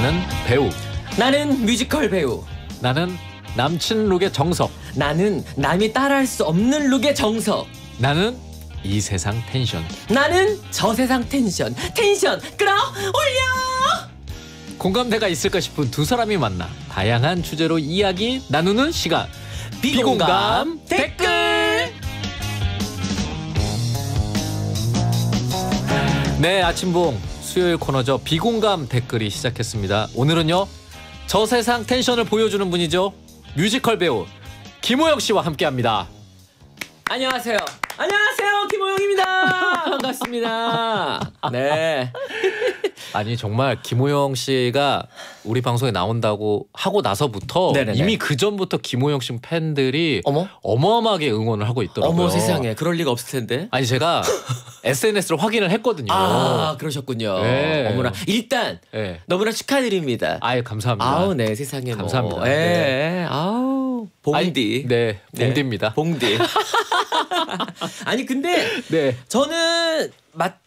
나는 배우. 나는 뮤지컬 배우. 나는 남친 룩의 정석. 나는 남이 따라할 수 없는 룩의 정석. 나는 이 세상 텐션. 나는 저 세상 텐션. 텐션 끌어 올려. 공감대가 있을까 싶은 두 사람이 만나 다양한 주제로 이야기 나누는 시간. 비공감, 비공감 댓글. 네, 아침봉 수요일 코너죠. 비공감 댓글이 시작했습니다. 오늘은요. 저 세상 텐션을 보여주는 분이죠. 뮤지컬 배우 김호영 씨와 함께합니다. 안녕하세요. 안녕하세요. 김호영입니다. 반갑습니다. 네. 아니 정말 김호영 씨가 우리 방송에 나온다고 하고 나서부터 네네네. 이미 그 전부터 김호영 씨 팬들이 어머? 어마어마하게 응원을 하고 있더라고요. 어머 세상에 그럴 리가 없을 텐데. 아니 제가 SNS를 확인을 했거든요. 아 그러셨군요. 네. 어머나 일단 네. 너무나 축하드립니다. 아유 감사합니다. 아우 네 세상에 뭐. 감사합니다. 뭐. 네. 네. 아우 봉디. 아니, 네, 네. 봉디입니다. 봉디. 아니 근데 네. 저는 맞.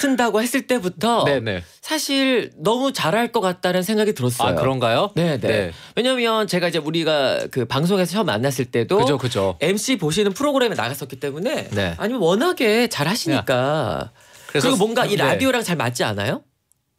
튼다고 했을 때부터 네네. 사실 너무 잘할 것 같다는 생각이 들었어요. 아 그런가요? 네네. 네. 네. 왜냐면 제가 이제 우리가 그 방송에서 처음 만났을 때도 그죠 그죠. MC 보시는 프로그램에 나갔었기 때문에 네. 아니면 워낙에 잘하시니까 그리고 뭔가 이 네. 라디오랑 잘 맞지 않아요?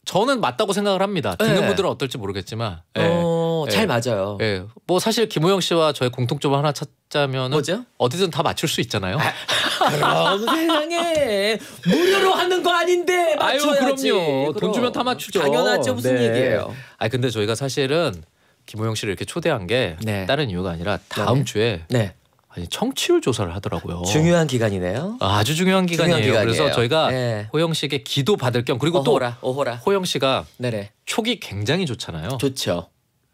저는 맞다고 생각을 합니다. 예. 듣는 네. 분들은 어떨지 모르겠지만. 어, 예. 잘 예. 맞아요. 예. 뭐 사실 김호영 씨와 저의 공통점을 하나 찾자면 뭐죠? 어디든 다 맞출 수 있잖아요. 아, 그럼 세상에 무료로 하는 거 아닌데 맞춰야지. 아유, 그럼요. 그럼. 돈 주면 다 맞추죠. 당연하죠. 무슨 네. 얘기예요. 아 근데 저희가 사실은 김호영 씨를 이렇게 초대한 게 네. 다른 이유가 아니라 다음 네. 주에 네. 아니 청취율 조사를 하더라고요. 중요한 기간이네요. 아, 아주 중요한 기간이에요. 중요한 그래서 저희가 네. 호영 씨에게 기도 받을 겸 그리고 어호라, 또 어호라. 호영 씨가 네네. 촉이 굉장히 좋잖아요. 좋죠.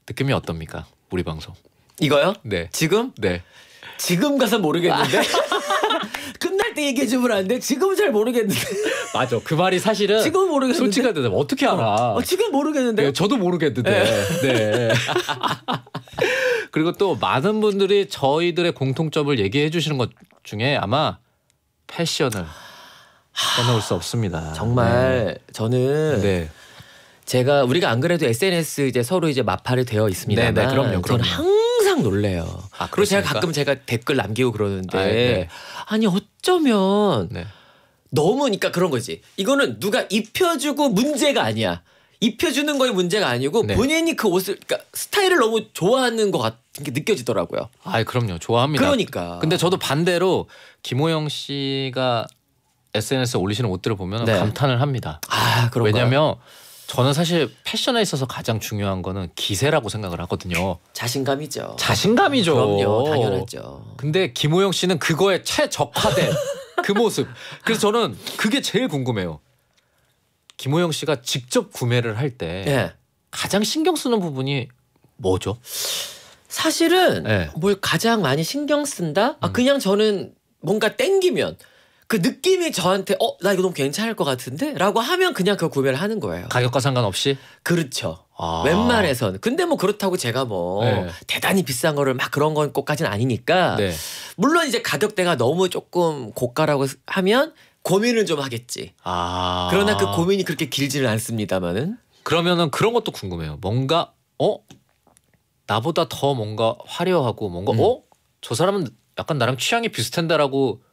느낌이 어떻습니까? 우리 방송. 이거요? 네. 지금? 네. 지금 가서 모르겠는데. 아. 끝날 때 얘기해 주면 안 돼? 지금은 잘 모르겠는데. 맞아. 그 말이 사실은 지금 모르겠는데. 솔직한데 어떻게 알아? 어, 어, 지금 모르겠는데. 네, 저도 모르겠는데. 네. 네. 그리고 또 많은 분들이 저희들의 공통점을 얘기해 주시는 것 중에 아마 패션을 빼놓을 수 없습니다. 정말 네. 저는 네. 제가 우리가 안 그래도 SNS 이제 서로 이제 마파이 되어 있습니다만 네네, 그럼요, 네, 그럼요. 저는 항상 놀래요. 아, 그리고 제가 가끔 제가 댓글 남기고 그러는데 아, 네. 니 어쩌면 네. 너무 그니까 그런 거지. 이거는 누가 입혀주고 문제가 아니야. 입혀주는 거의 문제가 아니고 네. 본인이 그 옷을 그러니까 스타일을 너무 좋아하는 것 같은 게 느껴지더라고요. 아 그럼요 좋아합니다. 그러니까. 근데 저도 반대로 김호영 씨가 SNS에 올리시는 옷들을 보면 네. 감탄을 합니다. 아그런가 왜냐면 저는 사실 패션에 있어서 가장 중요한 거는 기세라고 생각을 하거든요. 자신감이죠. 자신감이죠. 그럼요, 당연하죠. 근데 김호영 씨는 그거에 최적화된 그 모습. 그래서 저는 그게 제일 궁금해요. 김호영 씨가 직접 구매를 할때 네. 예. 가장 신경 쓰는 부분이 뭐죠? 사실은 네. 뭘 가장 많이 신경 쓴다? 아, 음. 그냥 저는 뭔가 땡기면 그 느낌이 저한테 어 나 이거 너무 괜찮을 것 같은데라고 하면 그냥 그걸 구매를 하는 거예요. 가격과 상관없이? 그렇죠. 아. 웬만해선 근데 뭐 그렇다고 제가 뭐 네. 대단히 비싼 거를 막 그런 건 것까지는 아니니까 네. 물론 이제 가격대가 너무 조금 고가라고 하면 고민을 좀 하겠지. 아. 그러나 그 고민이 그렇게 길지는 않습니다만은. 그러면은 그런 것도 궁금해요. 뭔가 어 나보다 더 뭔가 화려하고 뭔가 음. 어저 사람은 약간 나랑 취향이 비슷한다라고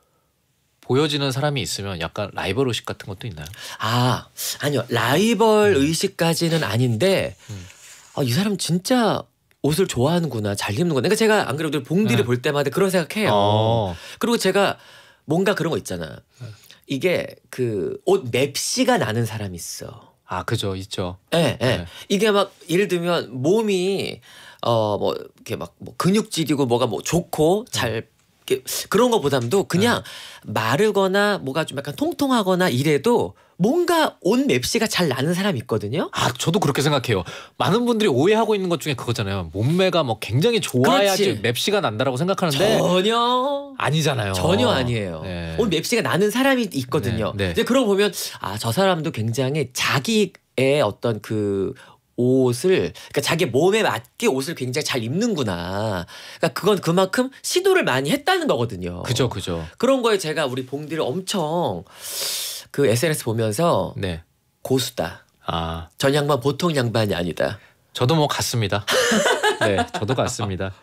보여지는 사람이 있으면 약간 라이벌 의식 같은 것도 있나요? 아 아니요 라이벌 음. 의식까지는 아닌데 음. 아, 이 사람 진짜 옷을 좋아하는구나 잘 입는구나. 그러니까 제가 안 그래도 봉디를 네. 볼 때마다 그런 생각해요. 어. 그리고 제가 뭔가 그런 거 있잖아. 네. 이게 그 옷 맵시가 나는 사람이 있어. 아, 그죠. 있죠. 예, 네, 예. 네. 네. 이게 막 예를 들면 몸이 어 뭐 이렇게 막 뭐 근육질이고 뭐가 뭐 좋고 잘 그런 거보담도 그냥 네. 마르거나 뭐가 좀 약간 통통하거나 이래도 뭔가 온 맵시가 잘 나는 사람이 있거든요. 아, 저도 그렇게 생각해요. 많은 분들이 오해하고 있는 것 중에 그거잖아요. 몸매가 뭐 굉장히 좋아야지 그렇지. 맵시가 난다라고 생각하는데 전혀 아니잖아요. 전혀 아니에요. 네. 온 맵시가 나는 사람이 있거든요. 네. 네. 근데 그러고 보면 아, 저 사람도 굉장히 자기의 어떤 그 옷을 그러니까 자기 몸에 맞게 옷을 굉장히 잘 입는구나. 그러니까 그건 그만큼 시도를 많이 했다는 거거든요. 그죠, 그죠. 그런 거에 제가 우리 봉디를 엄청 그 SNS 보면서 네. 고수다. 아. 전 양반 보통 양반이 아니다. 저도 뭐 같습니다. 네, 저도 같습니다.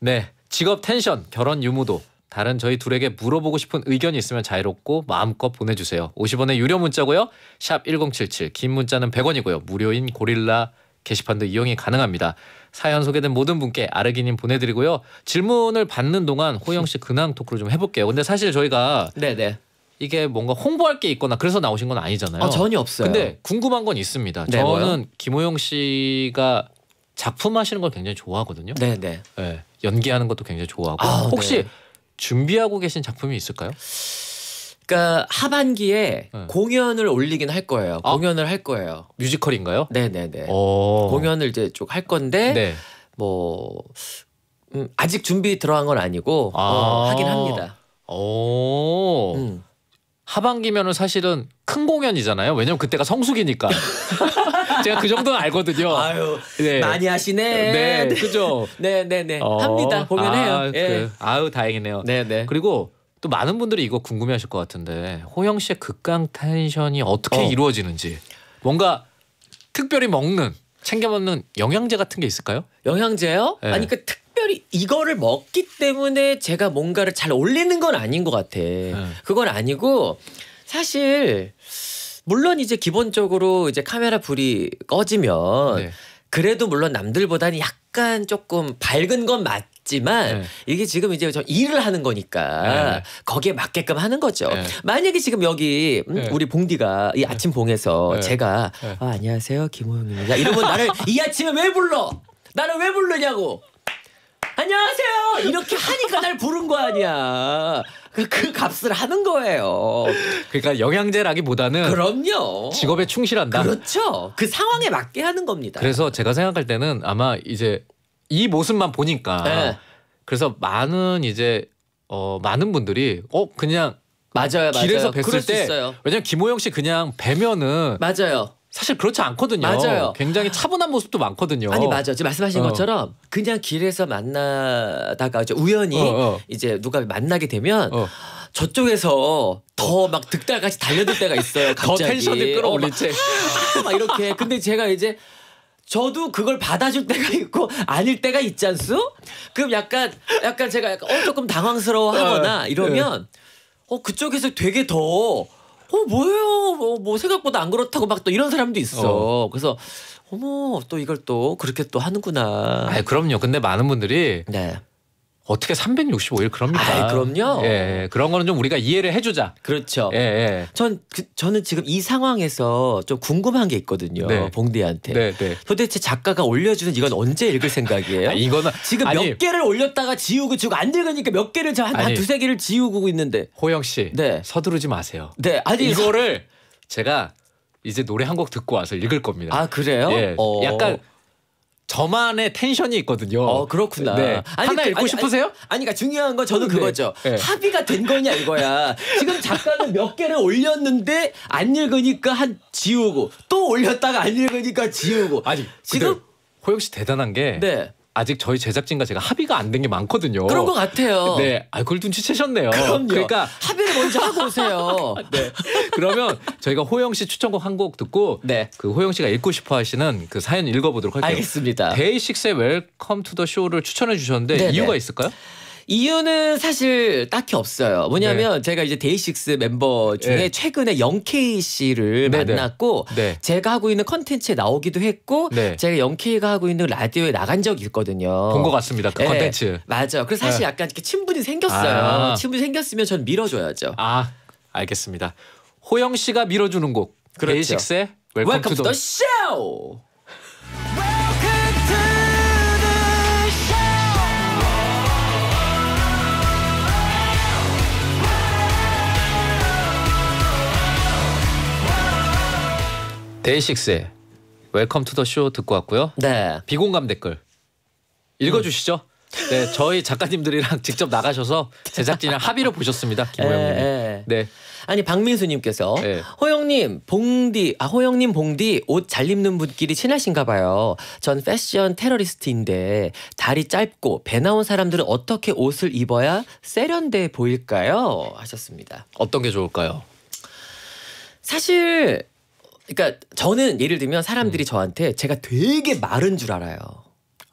네, 직업 텐션, 결혼 유무도 다른 저희 둘에게 물어보고 싶은 의견이 있으면 자유롭고 마음껏 보내주세요. 50원의 유료 문자고요. 샵 1077, 긴 문자는 100원이고요. 무료인 고릴라 게시판도 이용이 가능합니다. 사연 소개된 모든 분께 아르기님 보내드리고요. 질문을 받는 동안 호영 씨 근황 토크를 좀 해볼게요. 근데 사실 저희가 네네. 이게 뭔가 홍보할 게 있거나 그래서 나오신 건 아니잖아요. 어, 전혀 없어요. 근데 궁금한 건 있습니다. 네, 저는 뭐요? 김호영 씨가 작품 하시는 걸 굉장히 좋아하거든요. 네네. 네, 연기하는 것도 굉장히 좋아하고 아, 혹시 네. 준비하고 계신 작품이 있을까요? 그러니까 하반기에 네. 공연을 올리긴 할 거예요. 아, 공연을 할 거예요. 뮤지컬인가요? 네네네. 오. 어. 공연을 이제 쭉할 건데 네. 뭐 음, 아직 준비 들어간 건 아니고 어, 아. 어, 하긴 합니다. 오. 음. 하반기면은 사실은 큰 공연이잖아요. 왜냐면 그때가 성수기니까. 제가 그 정도는 알거든요. 아유, 네. 많이 하시네. 네, 네. 그죠. 네, 네, 네. 어, 합니다. 보면 아, 해요. 아, 예. 그, 아유, 다행이네요. 네, 네. 그리고 또 많은 분들이 이거 궁금해하실 것 같은데 호영 씨의 극강 텐션이 어떻게 어. 이루어지는지 뭔가 특별히 먹는 챙겨 먹는 영양제 같은 게 있을까요? 영양제요? 네. 아니 그 특. 특별히 이거를 먹기 때문에 제가 뭔가를 잘 올리는 건 아닌 것 같아. 네. 그건 아니고 사실 물론 이제 기본적으로 이제 카메라 불이 꺼지면 네. 그래도 물론 남들보다는 약간 조금 밝은 건 맞. 지만 네. 이게 지금 이제 저 일을 하는 거니까 네. 거기에 맞게끔 하는 거죠. 네. 만약에 지금 여기 음, 네. 우리 봉디가 이 네. 아침 봉에서 네. 제가 아, 안녕하세요 김호영입니다 이러면 나를 이 아침에 왜 불러? 나를 왜 부르냐고? 안녕하세요 이렇게 하니까 날 부른 거 아니야. 그, 그 값을 하는 거예요. 그러니까 영양제라기보다는 그럼요. 직업에 충실한다. 그렇죠. 그 상황에 맞게 하는 겁니다. 그래서 제가 생각할 때는 아마 이제 이 모습만 보니까 네. 그래서 많은 이제 어 많은 분들이 어 그냥 맞아요, 맞아요. 길에서 뵀을 때 있어요. 왜냐면 김호영 씨 그냥 뵈면은 맞아요. 사실 그렇지 않거든요. 맞아요. 굉장히 차분한 모습도 많거든요. 아니 맞아. 지금 말씀하신 어. 것처럼 그냥 길에서 만나다가 이제 우연히 어, 어. 이제 누가 만나게 되면 어. 저쪽에서 더 막 득달같이 달려들 때가 있어요. 갑자기. 더 텐션을 끌어올린 채. 막, 아, 막 이렇게. 근데 제가 이제 저도 그걸 받아줄 때가 있고 아닐 때가 있지 않소 그럼 약간 약간 제가 약간 어 조금 당황스러워하거나 어, 예. 이러면 어 그쪽에서 되게 더어 뭐예요 뭐, 뭐 생각보다 안 그렇다고 막 또 이런 사람도 있어 어. 그래서 어머 또 이걸 또 그렇게 또 하는구나 아 그럼요 근데 많은 분들이 네. 어떻게 365일 그럽니까? 아, 그럼요. 예, 예, 그런 거는 좀 우리가 이해를 해주자. 그렇죠. 예, 예. 전 그, 저는 지금 이 상황에서 좀 궁금한 게 있거든요. 네. 봉대한테. 네, 네. 도대체 작가가 올려주는 이건 언제 읽을 생각이에요? 아, 이거는 지금 아니, 몇 개를 올렸다가 지우고 지우고 안 읽으니까 몇 개를 저 한 두세 개를 지우고 있는데. 호영 씨, 네. 서두르지 마세요. 네, 아니 이거를 제가 이제 노래 한 곡 듣고 와서 읽을 겁니다. 아 그래요? 예, 어... 약간 저만의 텐션이 있거든요. 어 그렇구나. 네. 아니, 하나 그, 읽고 아니, 싶으세요? 아니, 그러니까 중요한 건 저는 네. 그거죠. 네. 합의가 된 거냐 이거야. 지금 작가는 몇 개를 올렸는데 안 읽으니까 한 지우고 또 올렸다가 안 읽으니까 지우고. 아니 지금 호영 씨 대단한 게 네. 아직 저희 제작진과 제가 합의가 안 된 게 많거든요. 그런 것 같아요. 네, 아 그걸 눈치채셨네요. 그럼요. 그러니까 합의를 먼저 하고 오세요. 네. 그러면 저희가 호영 씨 추천곡 한 곡 듣고 네. 그 호영 씨가 읽고 싶어 하시는 그 사연 읽어보도록 할게요. 알겠습니다. 데이식스의 웰컴 투더 쇼를 추천해 주셨는데 네, 네. 이유가 있을까요? 이유는 사실 딱히 없어요. 뭐냐면 네. 제가 이제 데이식스 멤버 중에 네. 최근에 영케이 씨를 네, 네, 만났고 네. 제가 하고 있는 컨텐츠에 나오기도 했고 네. 제가 영케이가 하고 있는 라디오에 나간 적이 있거든요. 본 것 같습니다. 그 컨텐츠. 맞아요. 그래서 사실 약간 이렇게 친분이 생겼어요. 아. 친분이 생겼으면 전 밀어줘야죠. 아 알겠습니다. 호영 씨가 밀어주는 곡. 그렇죠. 데이식스의 웰컴, 웰컴 투더 쇼. 데이식스의 웰컴 투 더 쇼 듣고 왔고요. 네. 비공감 댓글 읽어주시죠. 네, 저희 작가님들이랑 직접 나가셔서 제작진이랑 합의를 보셨습니다. 김호영님. 예, 예. 네. 아니 박민수님께서 네. 호영님 봉디 아 호영님 봉디 옷 잘 입는 분끼리 친하신가 봐요. 전 패션 테러리스트인데 다리 짧고 배 나온 사람들은 어떻게 옷을 입어야 세련돼 보일까요? 하셨습니다. 어떤 게 좋을까요? 사실 그러니까 저는 예를 들면 사람들이 음. 저한테 제가 되게 마른 줄 알아요.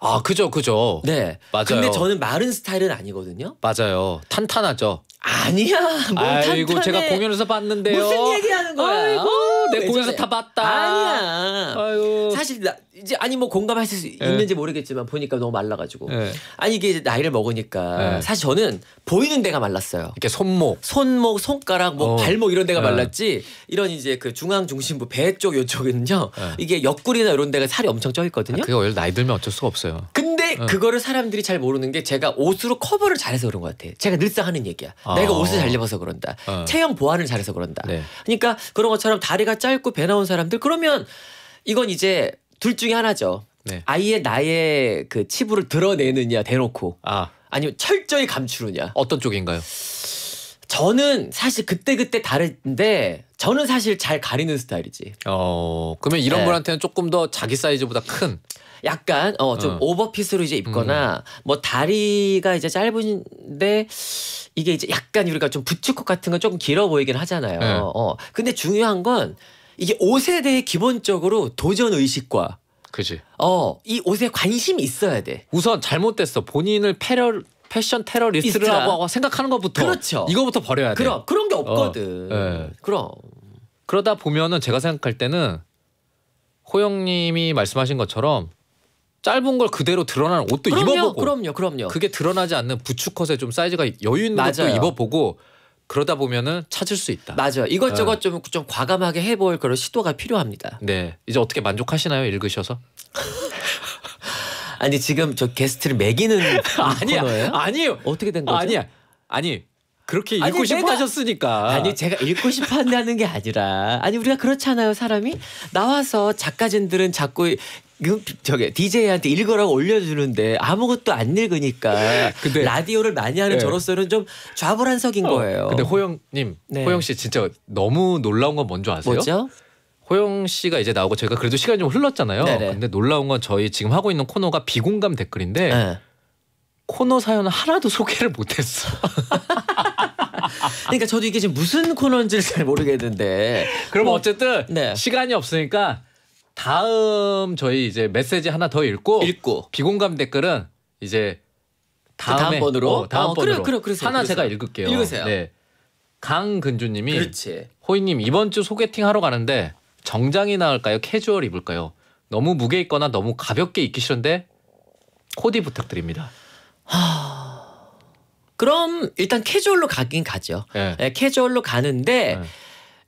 아, 그죠, 그죠. 네. 맞아요. 근데 저는 마른 스타일은 아니거든요. 맞아요. 탄탄하죠. 아니야. 아이고, 탄탄해. 제가 공연에서 봤는데요. 무슨 얘기하는 거야? 아이고, 내 공연에서 다 봤다. 아니야. 아이고. 사실 나, 이제 아니 뭐 공감하실 수 예. 있는지 모르겠지만 보니까 너무 말라가지고 예. 아니 이게 이제 나이를 먹으니까 예. 사실 저는 보이는 데가 말랐어요. 이렇게 손목, 손목, 손가락, 뭐 어. 발목 이런 데가 말랐지 이런 이제 그 중앙 중심부 배쪽 요쪽에는요 이게 옆구리나 이런 데가 살이 엄청 쪄 아, 있거든요. 아, 그게 원래 나이 들면 어쩔 수가 없어요. 근데 그거를 사람들이 잘 모르는 게 제가 옷으로 커버를 잘해서 그런 것 같아. 요 제가 늘상 하는 얘기야. 아. 내가 옷을 잘 입어서 그런다. 아. 체형 보완을 잘해서 그런다. 네. 그러니까 그런 것처럼 다리가 짧고 배 나온 사람들 그러면 이건 이제 둘 중에 하나죠. 네. 아예 나의 그 치부를 드러내느냐 대놓고 아. 아니면 철저히 감추느냐. 어떤 쪽인가요? 저는 사실 그때그때 다른데 저는 사실 잘 가리는 스타일이지. 어, 그러면 이런 네. 분한테는 조금 더 자기 사이즈보다 큰 약간 어좀 어. 오버핏으로 이제 입거나 음. 뭐 다리가 이제 짧은데 이게 이제 약간 우리가 좀 부츠컷 같은 건 조금 길어 보이긴 하잖아요. 네. 어. 근데 중요한 건 이게 옷에 대해 기본적으로 도전 의식과 그지. 어, 이 옷에 관심이 있어야 돼. 우선 잘못됐어. 본인을 패러 패션 테러리스트를 하고 생각하는 것부터 그렇죠. 이거부터 버려야 돼. 그럼 그런 게 어, 없거든. 어, 그럼 그러다 보면은 제가 생각할 때는 호영님이 말씀하신 것처럼 짧은 걸 그대로 드러나는 옷도 그럼요, 입어보고 그럼요 그럼요 그게 드러나지 않는 부츠컷에 좀 사이즈가 여유 있는 맞아요. 것도 입어보고 그러다 보면은 찾을 수 있다. 맞아 이것저것 좀좀 네. 좀 과감하게 해볼 그런 시도가 필요합니다. 네. 이제 어떻게 만족하시나요? 읽으셔서? 아니 지금 저 게스트를 매기는 아니야. 코너예요? 아니요 어떻게 된 거죠? 아니야. 아니 그렇게 읽고 아니, 싶어 셨으니까 아니 제가 읽고 싶 한다는 게 아니라 아니 우리가 그렇잖아요 사람이 나와서 작가진들은 자꾸 저게 DJ한테 읽으라고 올려주는데 아무것도 안 읽으니까 근데, 라디오를 많이 하는 네. 저로서는 좀 좌불안석인 어, 거예요. 근데 호영님, 네. 호영 씨 진짜 너무 놀라운 건 뭔지 아세요? 뭐죠? 호영 씨가 이제 나오고 저희가 그래도 시간이 좀 흘렀잖아요. 네네. 근데 놀라운 건 저희 지금 하고 있는 코너가 비공감 댓글인데 네. 코너 사연은 하나도 소개를 못했어. 그러니까 저도 이게 지금 무슨 코너인지를 잘 모르겠는데. 그럼 뭐, 어쨌든 네. 시간이 없으니까 다음 저희 이제 메시지 하나 더 읽고 읽고 비공감 댓글은 이제 그 다음 번으로 어, 다음 어, 번으로 그래, 그래, 하나 그러세 제가 읽을게요. 읽으세요. 네. 강근주님이 그렇지. 호이님 이번 주 소개팅 하러 가는데 정장이 나을까요? 캐주얼 입을까요? 너무 무게 있거나 너무 가볍게 입기 싫은데 코디 부탁드립니다. 하... 그럼 일단 캐주얼로 가긴 가죠. 네. 네, 캐주얼로 가는데 네.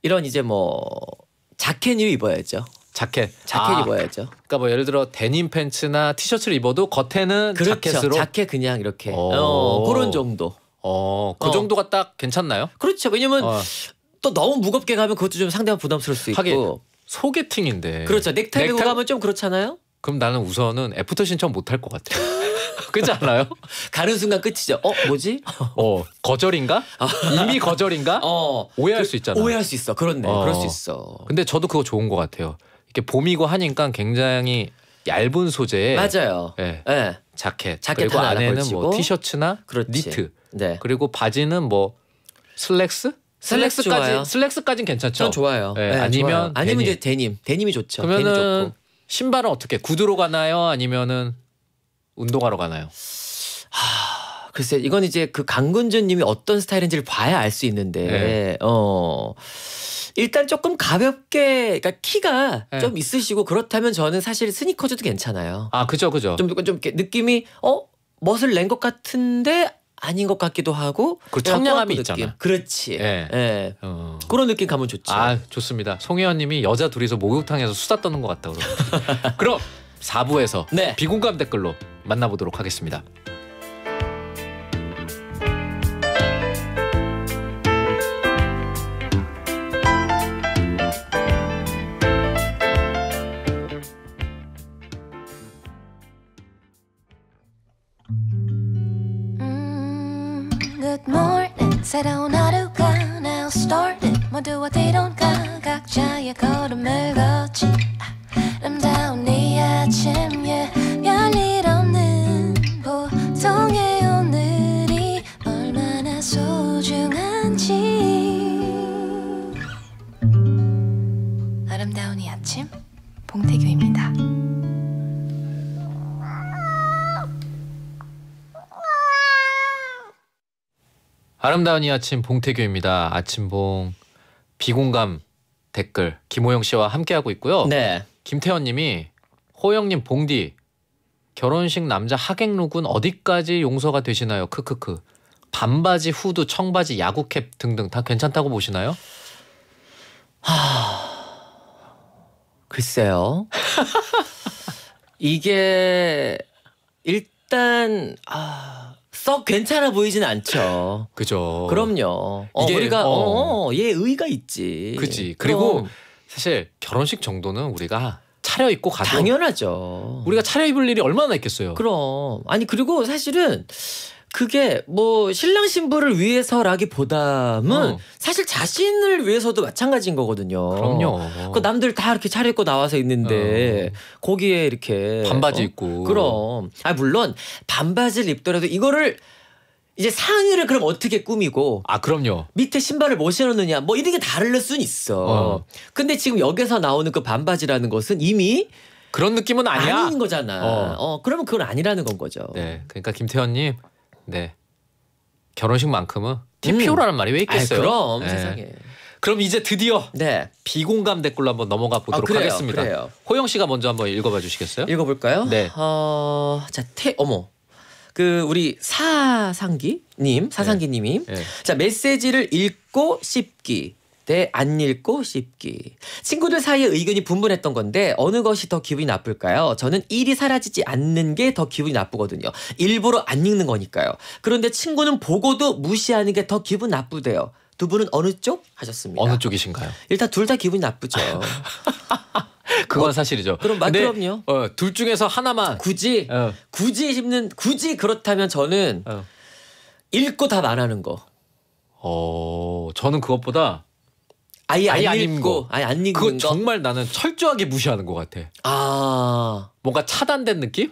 이런 이제 뭐자켓을 입어야죠. 자켓. 자켓 아, 입어야죠. 그러니까 뭐 예를 들어 데님 팬츠나 티셔츠를 입어도 겉에는 그렇죠. 자켓으로 자켓 그냥 이렇게 어, 어 그런 정도. 어, 그 어. 정도가 딱 괜찮나요? 그렇죠. 왜냐면 어. 또 너무 무겁게 가면 그것도 좀 상대방 부담스러울 수 있고. 하 소개팅인데. 그렇죠. 넥타이 넥타... 고 가면 좀 그렇잖아요. 그럼 나는 우선은 애프터 신청 못할것 같아요. 그렇지 않아요? 가는 순간 끝이죠. 어, 뭐지? 어, 거절인가? 아. 이미 거절인가? 어, 오해할 그, 수 있잖아. 오해할 수 있어. 그렇네. 어. 그럴 수 있어. 근데 저도 그거 좋은 것 같아요. 이렇게 봄이고 하니까 굉장히 얇은 소재에 맞아요. 예. 네. 자켓. 자켓 그리고 안에는 뭐 티셔츠나 그렇지. 니트. 네. 그리고 바지는 뭐 슬랙스? 슬랙스까지 슬랙스까지는 괜찮죠. 전 좋아요. 네, 네, 아니면 좋아요. 아니면 데님. 이제 데님. 데님이 좋죠. 그러면은 데님 신발은 어떻게? 구두로 가나요? 아니면은 운동화로 가나요? 하, 글쎄 이건 이제 그 강근준 님이 어떤 스타일인지를 봐야 알 수 있는데. 네. 어. 일단 조금 가볍게 그러니까 키가 네. 좀 있으시고 그렇다면 저는 사실 스니커즈도 괜찮아요. 아 그죠 그죠. 좀좀 느낌이 어 멋을 낸 것 같은데 아닌 것 같기도 하고 그 청량함이 있잖아. 그렇지. 예. 예. 어... 그런 느낌 가면 좋지. 아 좋습니다. 송혜원님이 여자 둘이서 목욕탕에서 수다 떠는 것 같다 그럼 그럼 4부에서 네. 비공감 댓글로 만나보도록 하겠습니다. Good morning 새로운 하루가 now started 모두 어디론가 각자의 걸음을 걷지 아름다운 이 아침 아름다운 이 아침 봉태규입니다. 아침봉 비공감 댓글 김호영 씨와 함께하고 있고요. 네. 김태현 님이 호영님 봉디 결혼식 남자 하객룩은 어디까지 용서가 되시나요? 크크크. 반바지, 후드, 청바지, 야구캡 등등 다 괜찮다고 보시나요? 하... 글쎄요. 이게 일단 아썩 괜찮아 보이진 않죠. 그죠. 그럼요. 어, 이게, 우리가 어. 어, 어, 어, 얘 의의가 있지. 그지. 그리고 그럼. 사실 결혼식 정도는 우리가 차려입고 가도 당연하죠. 우리가 차려입을 일이 얼마나 있겠어요. 그럼 아니 그리고 사실은 그게 뭐 신랑 신부를 위해서라기보다는 어. 사실 자신을 위해서도 마찬가지인 거거든요. 그럼요. 그 남들 다 이렇게 차려입고 나와서 있는데 어. 거기에 이렇게 반바지 어? 입고 그럼 아 물론 반바지를 입더라도 이거를 이제 상의를 그럼 어떻게 꾸미고 아 그럼요 밑에 신발을 뭐 신었느냐 뭐 이런 게 다를 수는 있어 어. 근데 지금 여기서 나오는 그 반바지라는 것은 이미 그런 느낌은 아니야 아닌 거잖아 어, 어 그러면 그건 아니라는 건 거죠 네 그러니까 김태현님 네. 결혼식만큼은 TPO라는 음. 말이 왜 있겠어요? 아이, 그럼 네. 세상에. 그럼 이제 드디어 네. 비공감 댓글로 한번 넘어가 보도록 아, 그래요, 하겠습니다. 그래요. 호영 씨가 먼저 한번 읽어봐 주시겠어요? 읽어볼까요? 네. 어, 자, 태, 어머. 그 우리 사상기님, 네. 사상기님이 네. 자 메시지를 읽고 씹기. 때안 읽고 씹기. 친구들 사이에 의견이 분분했던 건데 어느 것이 더 기분이 나쁠까요? 저는 일이 사라지지 않는 게 더 기분이 나쁘거든요. 일부러 안 읽는 거니까요. 그런데 친구는 보고도 무시하는 게 더 기분 나쁘대요. 두 분은 어느 쪽 하셨습니다. 어느 쪽이신가요? 일단 둘 다 기분이 나쁘죠. 그건 어, 사실이죠. 그럼 맞 그럼요. 어, 둘 중에서 하나만 굳이 어. 굳이 씹는 굳이 그렇다면 저는 어. 읽고 다말 하는 거. 어, 저는 그것보다 아예, 아예 안, 읽고, 아예 안 읽는 그거 거? 정말 나는 철저하게 무시하는 것 같아. 아 뭔가 차단된 느낌?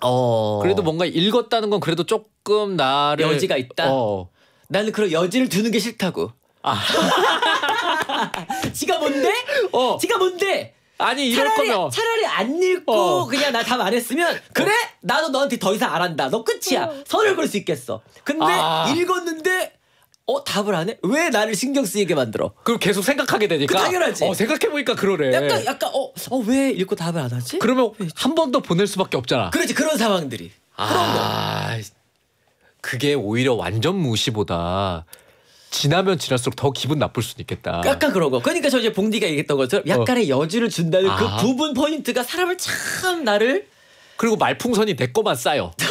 어. 그래도 뭔가 읽었다는 건 그래도 조금 나를 여지가 있다. 어. 나는 그런 여지를 두는 게 싫다고. 아. 지가 뭔데? 어. 지가 뭔데? 아니 이럴 차라리, 거면 차라리 안 읽고 어. 그냥 나답안 했으면 그래 어. 나도 너한테 더 이상 안 한다 너 끝이야 어. 선을 볼수 있겠어 근데 아. 읽었는데 어 답을 안 해? 왜 나를 신경 쓰이게 만들어? 그럼 계속 생각하게 되니까. 그 당연하지. 어 생각해 보니까 그러래. 약간 약간 어어왜 읽고 답을 안 하지? 그러면 한 번 더 보낼 수밖에 없잖아. 그렇지 그런 상황들이. 아그게 오히려 완전 무시보다 지나면 지날수록 더 기분 나쁠 수도 있겠다. 약간 그런 거. 그러니까 저 이제 봉디가 얘기했던 것처럼 어. 약간의 어. 여지를 준다는 그 아. 그 부분 포인트가 사람을 참 나를 그리고 말풍선이 내 거만 쌓여.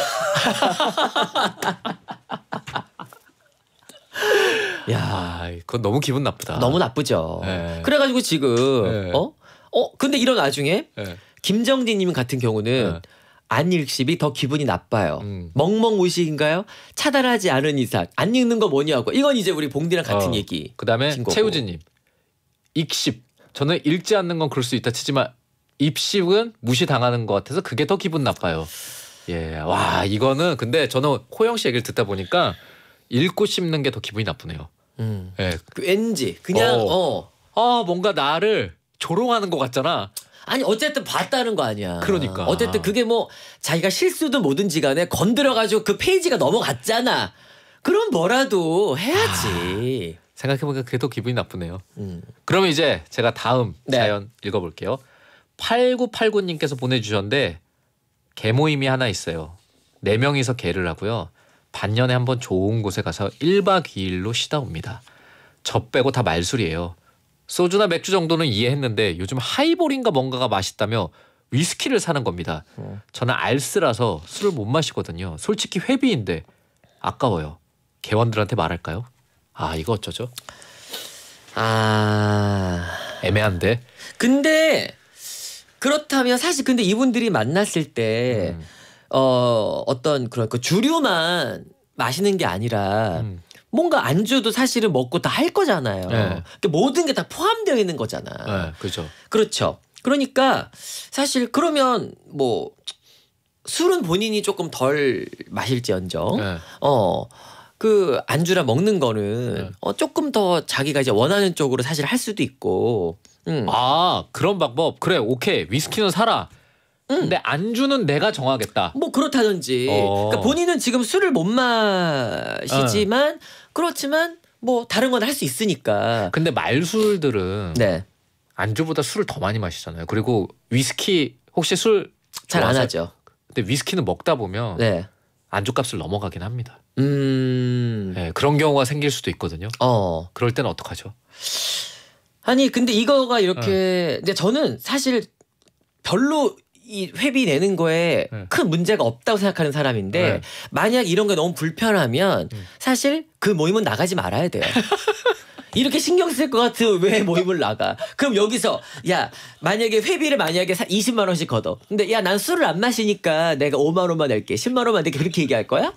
야, 그건 너무 기분 나쁘다. 너무 나쁘죠. 네. 그래가지고 지금 네. 어? 어? 근데 이런 와중에 네. 예. 김정진님 같은 경우는 안읽씹이 더 기분이 나빠요. 음. 멍멍 의식인가요? 차단하지 않은 이상 안 읽는 거 뭐냐고. 이건 이제 우리 봉디랑 같은 어. 얘기. 그다음에 최우진님 읽씹. 저는 읽지 않는 건 그럴 수 있다 치지만 입씹은 무시당하는 것 같아서 그게 더 기분 나빠요. 예, 와 이거는 근데 저는 호영 씨 얘기를 듣다 보니까 읽고 씹는 게 더 기분이 나쁘네요. 음. 네. 그 왠지 그냥 어. 어. 어 뭔가 나를 조롱하는 것 같잖아. 아니 어쨌든 봤다는 거 아니야. 그러니까. 어쨌든 그게 뭐 자기가 실수든 뭐든지 간에 건드려가지고 그 페이지가 넘어갔잖아. 그럼 뭐라도 해야지. 아, 생각해보니까 그게 더 기분이 나쁘네요. 음. 그러면 이제 제가 다음 네. 사연 읽어볼게요. 8989님께서 보내주셨는데 개모임이 하나 있어요. 네 명이서 개를 하고요. 반년에 한 번 좋은 곳에 가서 1박 2일로 쉬다 옵니다. 저 빼고 다 말술이에요. 소주나 맥주 정도는 이해했는데 요즘 하이볼인가 뭔가가 맛있다며 위스키를 사는 겁니다. 저는 알스라서 술을 못 마시거든요. 솔직히 회비인데 아까워요. 개원들한테 말할까요? 아 이거 어쩌죠? 아 애매한데. 근데 그렇다면 사실 근데 이분들이 만났을 때 음. 어 어떤 그런 그 주류만 마시는 게 아니라 음. 뭔가 안주도 사실은 먹고 다 할 거잖아요. 네. 그러니까 모든 게 다 포함되어 있는 거잖아. 네, 그렇죠. 그렇죠. 그러니까 사실 그러면 뭐 술은 본인이 조금 덜 마실지언정 네. 어그 안주라 먹는 거는 네. 어 조금 더 자기가 이제 원하는 쪽으로 사실 할 수도 있고 음. 아 그런 방법 그래 오케이 위스키는 사라 음. 근데 안주는 내가 정하겠다. 뭐 그렇다든지. 어. 그러니까 본인은 지금 술을 못 마시지만 어. 그렇지만 뭐 다른 건 할 수 있으니까. 근데 말술들은 네. 안주보다 술을 더 많이 마시잖아요. 그리고 위스키 혹시 술 잘 안 하죠. 근데 위스키는 먹다 보면 네. 안주값을 넘어가긴 합니다. 음. 네, 그런 경우가 생길 수도 있거든요. 어. 그럴 때는 어떡하죠? 아니 근데 이거가 이렇게 네. 근데 저는 사실 별로 이 회비 내는 거에 네. 큰 문제가 없다고 생각하는 사람인데 네. 만약 이런 게 너무 불편하면 음. 사실 그 모임은 나가지 말아야 돼요. 이렇게 신경 쓸 것같으면왜 모임을 나가? 그럼 여기서 야 만약에 회비를 만약에 20만 원씩 걷어. 근데 야 난 술을 안 마시니까 내가 5만 원만 낼게. 10만 원만 낼게 그렇게 얘기할 거야?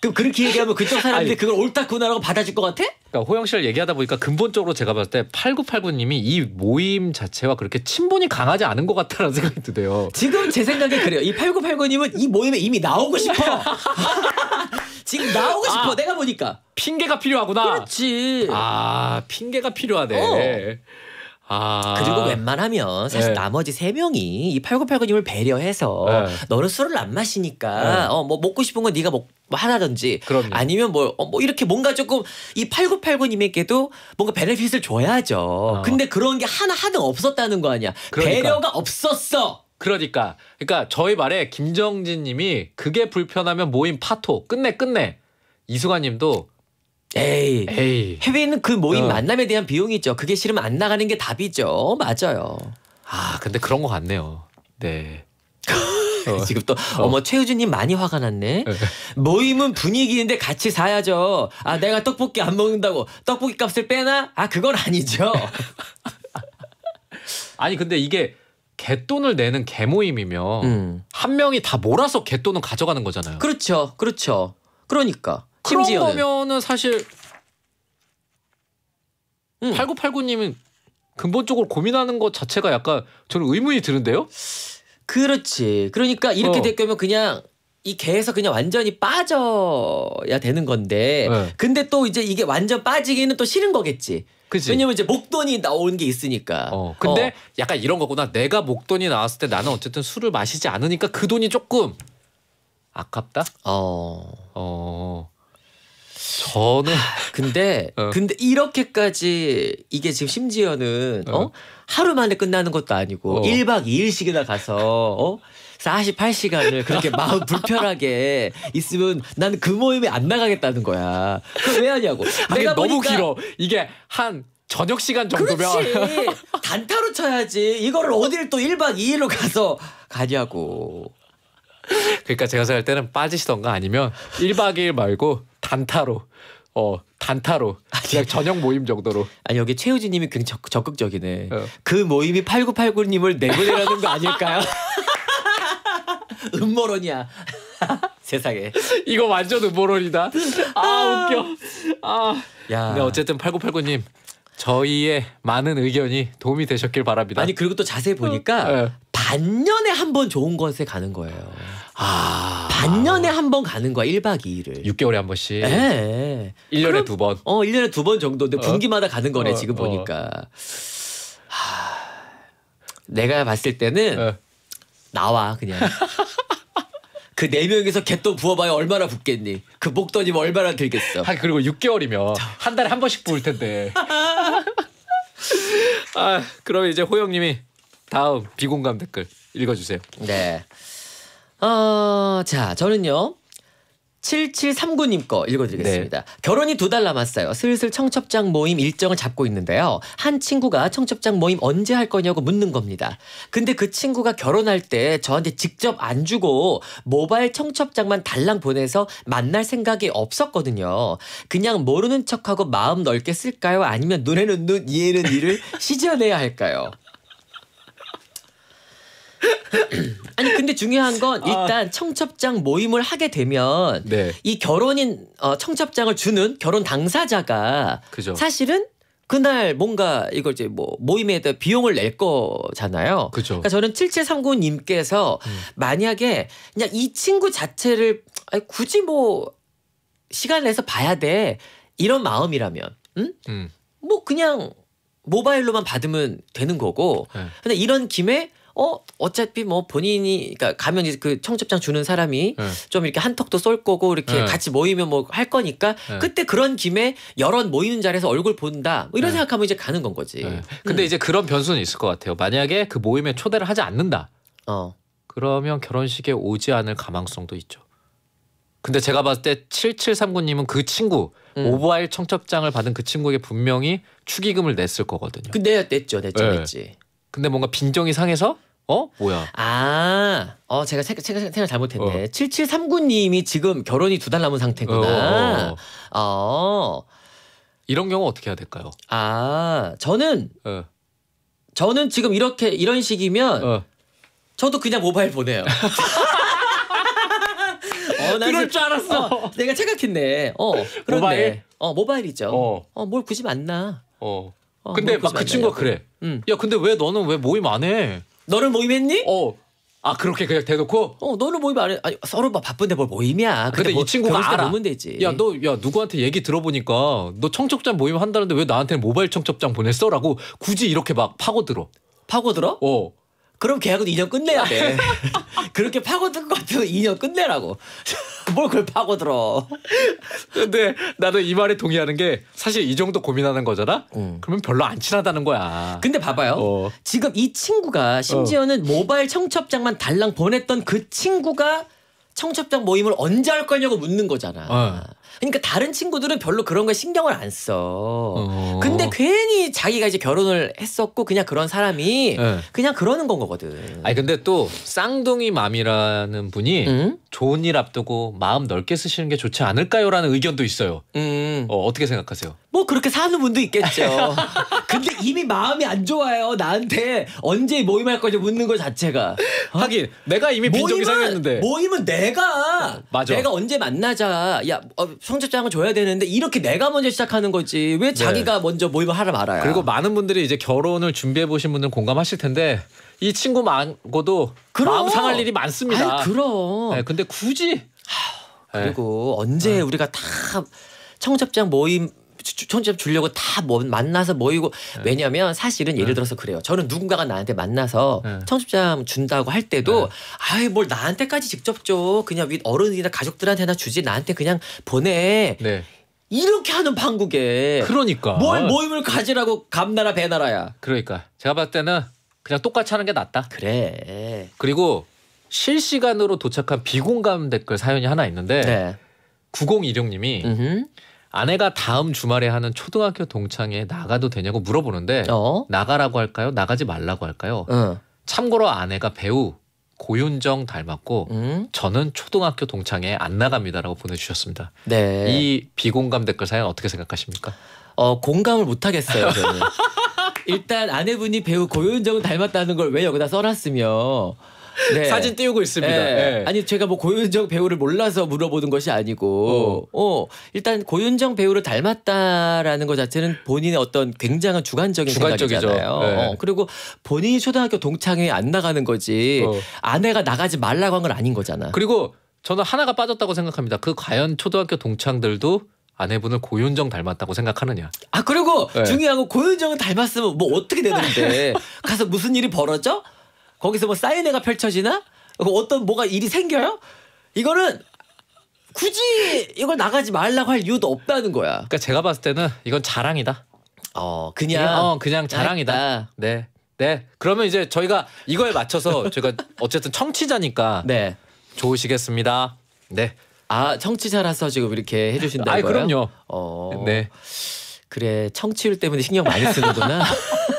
그럼 그렇게 얘기하면 그쪽 사람들이 그걸 옳다구나라고 받아줄 것 같아? 그러니까 호영 씨를 얘기하다 보니까 근본적으로 제가 봤을 때 8989님이 이 모임 자체와 그렇게 친분이 강하지 않은 것 같다라는 생각이 드네요. 지금 제 생각에 그래요. 이 8989님은 이 모임에 이미 나오고 싶어. 지금 나오고 싶어. 아, 내가 보니까. 핑계가 필요하구나. 그렇지. 아 핑계가 필요하네. 어. 아. 그리고 웬만하면 사실 네. 나머지 세 명이 이 8989님을 배려해서 네. 너는 술을 안 마시니까 네. 어뭐 먹고 싶은 건 네가 먹뭐 하라든지 그럼요. 아니면 뭐 어, 뭐 이렇게 뭔가 조금 이 8989님에게도 뭔가 베네핏을 줘야죠. 어. 근데 그런 게 하나 하등 없었다는 거 아니야. 그러니까. 배려가 없었어. 그러니까 그러니까 저희 말에 김정진 님이 그게 불편하면 모임 파토 끝내 끝내 이승환 님도 에이, 에이. 해외에는 그 모임 어. 만남에 대한 비용이 있죠. 그게 싫으면 안 나가는 게 답이죠. 맞아요. 아 근데 그런 것 같네요. 네. 어. 지금 또 어. 머 최우준님 많이 화가 났네. 네. 모임은 분위기인데 같이 사야죠. 아 내가 떡볶이 안 먹는다고 떡볶이 값을 빼나? 아 그건 아니죠. 아니 근데 이게 개돈을 내는 개모임이면 음. 한 명이 다 몰아서 개돈은 가져가는 거잖아요. 그렇죠, 그렇죠. 그러니까 그런 심지어는. 거면은 사실 음. 8989님은 근본적으로 고민하는 것 자체가 약간 저는 의문이 드는데요. 그렇지. 그러니까 이렇게 어. 될 거면 그냥 이 개에서 그냥 완전히 빠져야 되는 건데 네. 근데 또 이제 이게 완전 빠지기는 또 싫은 거겠지. 그치? 왜냐면 이제 목돈이 나오는 게 있으니까. 어, 근데 어. 약간 이런 거구나. 내가 목돈이 나왔을 때 나는 어쨌든 술을 마시지 않으니까 그 돈이 조금 아깝다. 어. 어. 저는 근데 어. 근데 이렇게까지 이게 지금 심지어는 어? 어? 하루 만에 끝나는 것도 아니고 어. 1박 2일씩이나 가서 어? 48시간을 그렇게 마음 불편하게 있으면 나는 그 모임에 안 나가겠다는 거야. 그왜 하냐고. 아니, 내가 너무 보니까... 길어. 이게 한 저녁 시간 정도면 그렇지. 단타로 쳐야지. 이거를 어딜 또 1박 2일로 가서 가냐고. 그러니까 제가 생각할 때는 빠지시던가 아니면 1박 2일 말고 단타로 어 단타로 그냥 저녁 모임 정도로 아니 여기 최우진님이 굉장히 적, 극적이네그 어. 모임이 8989님을 내보내라는 거 아닐까요? 음모론이야 세상에 이거 완전 음모론이다 아 웃겨 아 야. 근데 네, 어쨌든 8989님 저희의 많은 의견이 도움이 되셨길 바랍니다 아니 그리고 또 자세히 보니까 어. 어. 반년에 한 번 좋은 곳에 가는 거예요 아. 반년에 한 번 가는 거야, 1박 2일을. 6개월에 한 번씩. 예. 1년에 그두 번. 어, 1년에 두 번 정도인데 어? 분기마다 가는 거네, 어, 지금 어. 보니까. 하... 내가 봤을 때는 어. 나와, 그냥. 그네명에서 개똥 부어봐야 얼마나 붙겠니그 목돈이 뭐 얼마나 들겠어? 아, 그리고 6개월이면 한 달에 한 번씩 부을 텐데. 아, 그럼 이제 호영님이 다음 비공감 댓글 읽어주세요. 네. 어, 자, 저는요. 7739님 거 읽어드리겠습니다. 네. 결혼이 두 달 남았어요. 슬슬 청첩장 모임 일정을 잡고 있는데요. 한 친구가 청첩장 모임 언제 할 거냐고 묻는 겁니다. 근데 그 친구가 결혼할 때 저한테 직접 안 주고 모바일 청첩장만 달랑 보내서 만날 생각이 없었거든요. 그냥 모르는 척하고 마음 넓게 쓸까요? 아니면 눈에는 눈, 이에는 이를 시전해야 할까요? 아니 근데 중요한 건 아. 일단 아. 청첩장 모임을 하게 되면 네. 이 결혼인 어, 청첩장을 주는 결혼 당사자가 그죠. 사실은 그날 뭔가 이걸 이제 뭐 모임에 대해 비용을 낼 거잖아요. 그죠. 러니까 저는 7739님께서 음. 만약에 그냥 이 친구 자체를 아니, 굳이 뭐 시간 내서 봐야 돼 이런 마음이라면, 응? 음? 음. 뭐 그냥 모바일로만 받으면 되는 거고. 네. 근데 이런 김에 어 어차피 뭐 본인이 그니까 가면 이제 그 청첩장 주는 사람이 네. 좀 이렇게 한턱도 쏠 거고 이렇게 네. 같이 모이면 뭐 할 거니까 네. 그때 그런 김에 여러 모이는 자리에서 얼굴 본다 뭐 이런 네. 생각하면 이제 가는 건 거지. 네. 근데 음. 이제 그런 변수는 있을 것 같아요. 만약에 그 모임에 초대를 하지 않는다. 어. 그러면 결혼식에 오지 않을 가망성도 있죠. 근데 제가 봤을 때 7739님은 그 친구 음. 오버일 청첩장을 받은 그 친구에게 분명히 축의금을 냈을 거거든요. 근데 그 냈죠, 냈죠, 네. 냈지. 근데 뭔가 빈정이 상해서 어? 뭐야? 아, 어, 제가 생, 생, 생각 잘못했네. 어. 7739님이 지금 결혼이 두 달 남은 상태구나. 어 어, 어. 어. 이런 경우 어떻게 해야 될까요? 아, 저는, 어. 저는 지금 이렇게, 이런 식이면, 어. 저도 그냥 모바일 보내요. 어, 난 그럴 줄 알았어. 어, 내가 착각했네. 어, 그렇네. 모바일? 어, 모바일이죠. 어, 어뭘 굳이 만나. 어. 어, 근데 막 그 친구가 그래. 응. 음. 야, 근데 왜 너는 왜 모임 안 해? 너를 모임했니? 어. 아 그렇게 그냥 대놓고 어 너는 모임 안 해. 아니 서른막 바쁜데 뭘 모임이야. 근데, 근데 뭐, 이 친구가 알아. 면 되지. 야너야 누구한테 얘기 들어보니까 너 청첩장 모임 한다는데 왜 나한테는 모바일 청첩장 보냈어라고 굳이 이렇게 막 파고들어. 파고들어? 어. 그럼 계약은 2년 끝내야 돼. 네. 그렇게 파고든 것 같으면 2년 끝내라고. 뭘 그걸 파고들어. 근데 나도이 말에 동의하는 게 사실 이 정도 고민하는 거잖아? 음. 그러면 별로 안 친하다는 거야. 근데 봐봐요. 어. 지금 이 친구가 심지어는 어. 모바일 청첩장만 달랑 보냈던 그 친구가 청첩장 모임을 언제 할 거냐고 묻는 거잖아. 어. 그러니까 다른 친구들은 별로 그런 거 신경을 안 써. 어. 근데 괜히 자기가 이제 결혼을 했었고 그냥 그런 사람이 네. 그냥 그러는 건 거거든. 아니 근데 또 쌍둥이 맘이라는 분이 음? 좋은 일 앞두고 마음 넓게 쓰시는 게 좋지 않을까요라는 의견도 있어요. 음. 어, 어떻게 생각하세요? 뭐 그렇게 사는 분도 있겠죠. 근데 이미 마음이 안 좋아요. 나한테 언제 모임할 거지 묻는 것 자체가. 어? 하긴 내가 이미 빈정이 상했는데. 모임은 내가. 어, 맞아. 내가 언제 만나자. 야 어, 성적장을 줘야 되는데 이렇게 내가 먼저 시작하는 거지 왜 네. 자기가 네. 먼저 모임을 하라 말아요. 그리고 많은 분들이 이제 결혼을 준비해 보신 분들은 공감하실 텐데 이 친구 말고도 그럼. 마음 상할 일이 많습니다. 아이, 그럼. 네, 근데 굳이 하, 네. 그리고 네. 언제 우리가 다 청첩장 모임 편집 주려고 다 뭐, 만나서 모이고 네. 왜냐면 사실은 예를 네. 들어서 그래요. 저는 누군가가 나한테 만나서 네. 청첩장 준다고 할 때도 네. 아이 뭘 나한테까지 직접 줘. 그냥 윗 어른이나 가족들한테나 주지 나한테 그냥 보내. 네. 이렇게 하는 방국에 그러니까 뭘 모임을 가지라고 감나라 배나라야. 그러니까 제가 봤을 때는 그냥 똑같이 하는 게 낫다. 그래. 그리고 실시간으로 도착한 비공감 댓글 사연이 하나 있는데 네. 9016님이 아내가 다음 주말에 하는 초등학교 동창회에 나가도 되냐고 물어보는데 어? 나가라고 할까요? 나가지 말라고 할까요? 어. 참고로 아내가 배우 고윤정 닮았고 음? 저는 초등학교 동창회안 나갑니다라고 보내주셨습니다. 네. 이 비공감 댓글 사연 어떻게 생각하십니까? 어 공감을 못 하겠어요. 저는. 일단 아내분이 배우 고윤정을 닮았다는 걸 왜 여기다 써놨으며 네. 사진 띄우고 있습니다. 네. 네. 아니 제가 뭐 고윤정 배우를 몰라서 물어보는 것이 아니고, 어. 어 일단 고윤정 배우를 닮았다라는 것 자체는 본인의 어떤 굉장한 주관적인 주관적이죠. 생각이잖아요. 네. 어. 그리고 본인이 초등학교 동창회 안 나가는 거지 어. 아내가 나가지 말라고 한 건 아닌 거잖아. 그리고 저는 하나가 빠졌다고 생각합니다. 그 과연 초등학교 동창들도 아내분을 고윤정 닮았다고 생각하느냐. 아 그리고 네. 중요한 건 고윤정을 닮았으면 뭐 어떻게 되는데 가서 무슨 일이 벌어져? 거기서 뭐 사인회가 펼쳐지나? 그 어떤 뭐가 일이 생겨요? 이거는 굳이 이걸 나가지 말라고 할 이유도 없다는 거야. 그러니까 제가 봤을 때는 이건 자랑이다. 어 그냥 어 그냥 자랑이다. 했 아, 네. 네. 그러면 이제 저희가 이거에 맞춰서 저희가 어쨌든 청취자니까 네. 좋으시겠습니다. 네. 아 청취자라서 지금 이렇게 해주신다는 요아 그럼요. 어. 네. 그래 청취율 때문에 신경 많이 쓰는구나.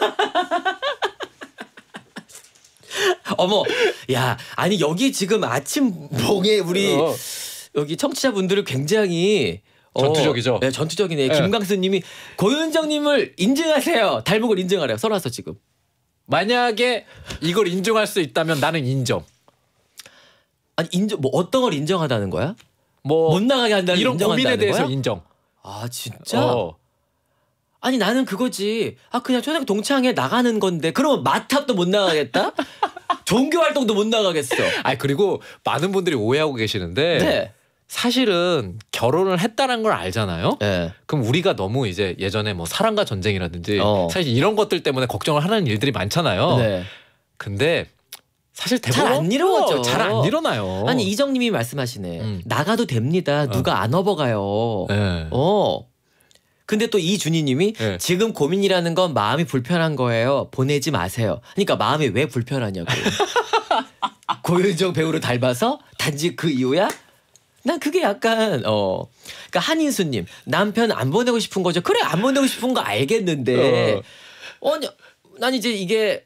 어머, 야, 아니 여기 지금 아침 봉에 우리 어. 여기 청취자분들을 굉장히 어, 전투적이죠. 네, 전투적이네. 네. 김강수님이 고윤정님을 인증하세요. 달목을 인증하래요. 써놨어 지금. 만약에 이걸 인정할 수 있다면 나는 인정. 아니 인정 뭐 어떤 걸 인정하다는 거야? 뭐 못 나가게 한다는 이런 고민에 대해서 거야? 인정. 아 진짜? 어. 아니 나는 그거지. 아 그냥 초등학교 동창회 나가는 건데 그러면 마탑도 못 나가겠다? 종교 활동도 못 나가겠어. 아 그리고 많은 분들이 오해하고 계시는데 네. 사실은 결혼을 했다는 걸 알잖아요. 네. 그럼 우리가 너무 이제 예전에 뭐 사랑과 전쟁이라든지 어. 사실 이런 것들 때문에 걱정을 하는 일들이 많잖아요. 네. 근데 사실 대부분 잘안 일어나죠. 어, 잘안 일어나요. 아니 이정님이 말씀하시네. 음. 나가도 됩니다. 누가 어. 안 업어가요. 네. 어 근데 또 이준희님이 네. 예. 지금 고민이라는 건 마음이 불편한 거예요. 보내지 마세요. 그러니까 마음이 왜 불편하냐고. 고윤정 배우로 닮아서 단지 그 이유야? 난 그게 약간 어 그러니까 한인수님 남편 안 보내고 싶은 거죠. 그래 안 보내고 싶은 거 알겠는데 어. 어 아니 난 이제 이게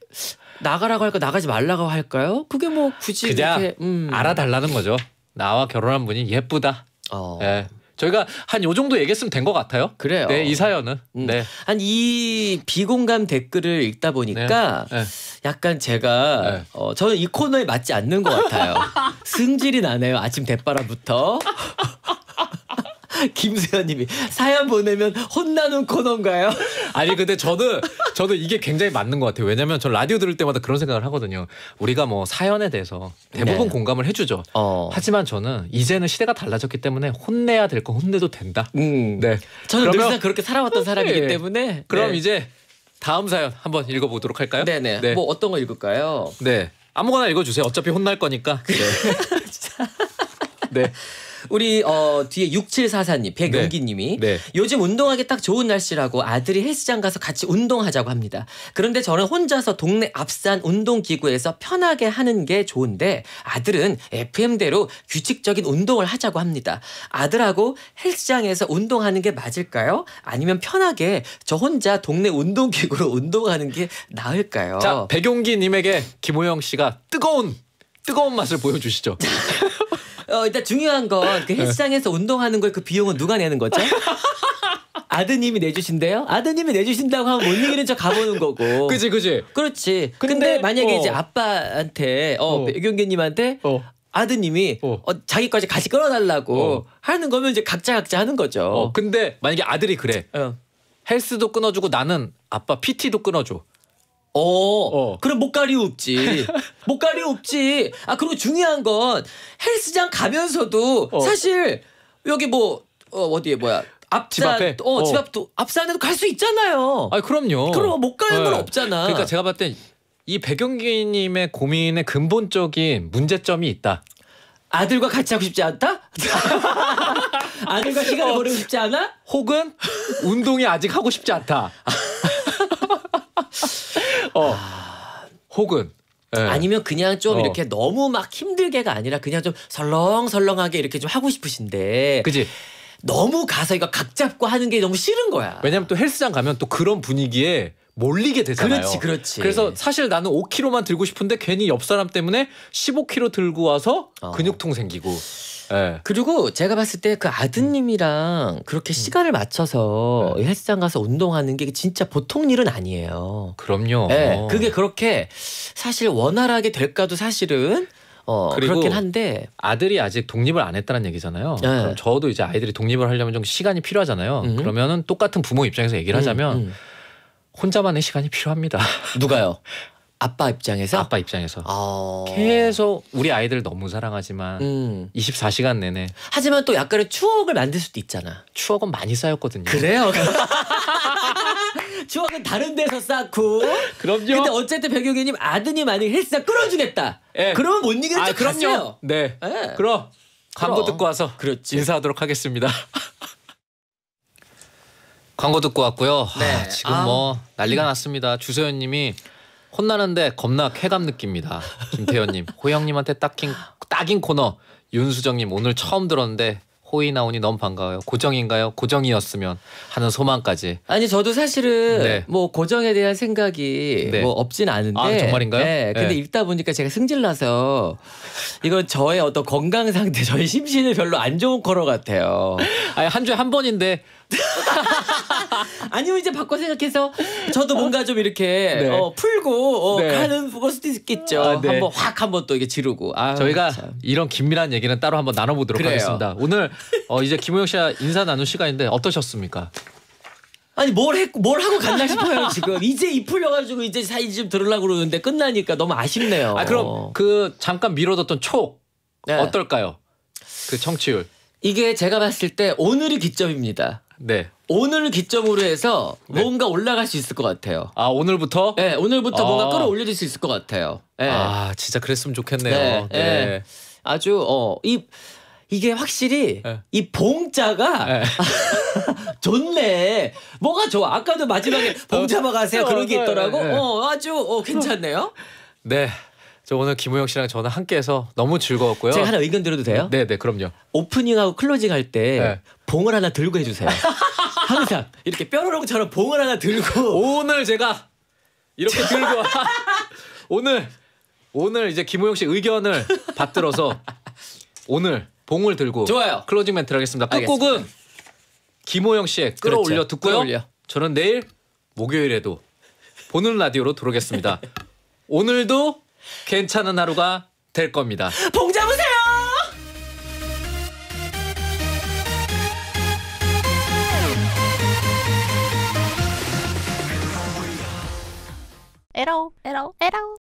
나가라고 할까 나가지 말라고 할까요? 그게 뭐 굳이 그냥 이렇게, 음. 알아달라는 거죠. 나와 결혼한 분이 예쁘다. 어. 예. 저희가 한 요 정도 얘기했으면 된 것 같아요. 그래요. 네, 이 사연은. 음. 네. 한 이 비공감 댓글을 읽다 보니까 네. 네. 약간 제가 네. 어, 저는 이 코너에 맞지 않는 것 같아요. 승질이 나네요. 아침 대바람부터. 김수현님이 사연 보내면 혼나는 코너인가요? 아니 근데 저는 저도 이게 굉장히 맞는 것 같아요. 왜냐면 저 라디오 들을 때마다 그런 생각을 하거든요. 우리가 뭐 사연에 대해서 대부분 네. 공감을 해주죠. 어. 하지만 저는 이제는 시대가 달라졌기 때문에 혼내야 될 거 혼내도 된다. 음. 네. 저는 그러면, 늘상 그렇게 살아왔던 네. 사람이기 때문에 그럼 네. 이제 다음 사연 한번 읽어보도록 할까요? 네네. 네. 뭐 어떤 거 읽을까요? 네. 아무거나 읽어주세요. 어차피 혼날 거니까. 네. 네. 우리 어 뒤에 6744님, 백영기 네. 님이 네. 요즘 운동하기 딱 좋은 날씨라고 아들이 헬스장 가서 같이 운동하자고 합니다. 그런데 저는 혼자서 동네 앞산 운동기구에서 편하게 하는 게 좋은데 아들은 FM대로 규칙적인 운동을 하자고 합니다. 아들하고 헬스장에서 운동하는 게 맞을까요? 아니면 편하게 저 혼자 동네 운동기구로 운동하는 게 나을까요? 자, 백용기 님에게 김호영 씨가 뜨거운 뜨거운 맛을 보여주시죠. 어, 일단 중요한 건그 네. 헬스장에서 운동하는 걸그 비용은 누가 내는 거죠? 아드님이 내주신대요? 아드님이 내주신다고 하면 못 이기는 척 가보는 거고. 그지, 그지. 그렇지. 근데, 근데 만약에 어. 이제 아빠한테, 어, 어. 백용기님한테 어. 아드님이 어. 어 자기까지 같이 끌어달라고 어. 하는 거면 이제 각자 각자 하는 거죠. 어, 근데 만약에 아들이 그래. 헬스도 끊어주고 나는 아빠 PT도 끊어줘. 어, 어. 그럼 목가리없지목가리없지 아, 그리고 중요한 건 헬스장 가면서도 어. 사실 여기 뭐, 어, 어디에 뭐야. 앞집 앞에 어, 집 어. 앞도 앞산에도 갈 수 있잖아요. 아 그럼요. 그럼 못 뭐 가는 네. 건 없잖아. 그러니까 제가 봤을 때이 배경기님의 고민의 근본적인 문제점이 있다. 아들과 같이 하고 싶지 않다? 아들과 시간을 어. 보내고 싶지 않아? 혹은 운동이 아직 하고 싶지 않다. 어. 아, 혹은 네. 아니면 그냥 좀 어. 이렇게 너무 막 힘들게가 아니라 그냥 좀 설렁설렁하게 이렇게 좀 하고 싶으신데. 그지. 너무 가서 이거 각 잡고 하는 게 너무 싫은 거야. 왜냐면 또 헬스장 가면 또 그런 분위기에 몰리게 되잖아요. 그렇지, 그렇지. 그래서 사실 나는 5kg만 들고 싶은데 괜히 옆 사람 때문에 15kg 들고 와서 어. 근육통 생기고. 네. 그리고 제가 봤을 때 그 아드님이랑 그렇게 음. 시간을 맞춰서 네. 헬스장 가서 운동하는 게 진짜 보통 일은 아니에요. 그럼요. 네, 그게 그렇게 사실 원활하게 될까도 사실은 어, 그렇긴 한데 아들이 아직 독립을 안 했다는 얘기잖아요. 네. 그럼 저도 이제 아이들이 독립을 하려면 좀 시간이 필요하잖아요. 음. 그러면은 똑같은 부모 입장에서 얘기를 음, 하자면 음. 혼자만의 시간이 필요합니다. 누가요? 아빠 입장에서 아빠 입장에서 어... 계속 우리 아이들 너무 사랑하지만 음. 24시간 내내 하지만 또 약간의 추억을 만들 수도 있잖아. 추억은 많이 쌓였거든요. 그래요. 추억은 다른 데서 쌓고 그럼요. 근데 어쨌든 백용희님 아드님 아니 헬스장 끌어주겠다. 예. 그러면 못 이기는 아, 그럼요. 가 네. 예. 그럼 광고 그럼. 듣고 와서 그렇지. 인사하도록 하겠습니다. 광고 듣고 왔고요. 네. 뭐 아, 지금 아. 뭐 난리가 났습니다. 주소연님이 혼나는데 겁나 쾌감 느낍니다. 김태현님, 호영님한테 딱인 딱인 코너. 윤수정님 오늘 처음 들었는데 호이 나오니 너무 반가워요. 고정인가요? 고정이었으면 하는 소망까지. 아니 저도 사실은 네. 뭐 고정에 대한 생각이 네. 뭐 없진 않은데. 아 정말인가요? 네. 근데 네. 읽다 보니까 제가 승질나서 이건 저의 어떤 건강 상태, 저의 심신을 별로 안 좋은 코너 같아요. 아니 한 주에 한 번인데. 아니면 이제 바꿔 생각해서 저도 뭔가 좀 이렇게 네. 어, 풀고 어, 네. 가는 걸 수도 있겠죠. 아, 네. 한번 확 한번 또 이게 지르고. 아, 저희가 참. 이런 긴밀한 얘기는 따로 한번 나눠보도록 그래요. 하겠습니다. 오늘 어, 이제 김우영 씨와 인사 나눌 시간인데 어떠셨습니까? 아니 뭘 했고 뭘 하고 갔나 싶어요 지금 이제 이 풀려가지고 이제 사이 좀 들으려고 그러는데 끝나니까 너무 아쉽네요. 아 그럼 어. 그 잠깐 미뤄뒀던 촉 네. 어떨까요? 그 청취율. 이게 제가 봤을 때 오늘이 기점입니다. 네. 오늘 기점으로 해서 네. 뭔가 올라갈 수 있을 것 같아요. 아 오늘부터? 네, 오늘부터 아. 뭔가 끌어올려질 수 있을 것 같아요. 네. 아 진짜 그랬으면 좋겠네요. 네, 네. 네. 아주 어이 이게 확실히 네. 이 봉자가 네. 좋네. 뭐가 좋아? 아까도 마지막에 어. 봉잡아 가세요 그런 게 어, 있더라고. 네. 어 아주 어 괜찮네요. 네. 또 오늘 김우영 씨랑 저는 함께해서 너무 즐거웠고요. 제가 하나 의견 드려도 돼요? 네, 네, 그럼요. 오프닝하고 클로징 할때 네. 봉을 하나 들고 해주세요. 항상 이렇게 뾰로롱처럼 봉을 하나 들고 오늘 제가 이렇게 들고 오늘 오늘 이제 김우영 씨 의견을 받들어서 오늘 봉을 들고 좋아요. 클로징 멘트를 하겠습니다. 끝곡은 김호영 씨의 그렇죠. 끌어올려 그렇죠. 듣고요. 끌어올려. 저는 내일 목요일에도 보는 라디오로 돌아오겠습니다. 오늘도 괜찮은 하루가 될 겁니다. 봉 잡으세요! 에러, 에러, 에러.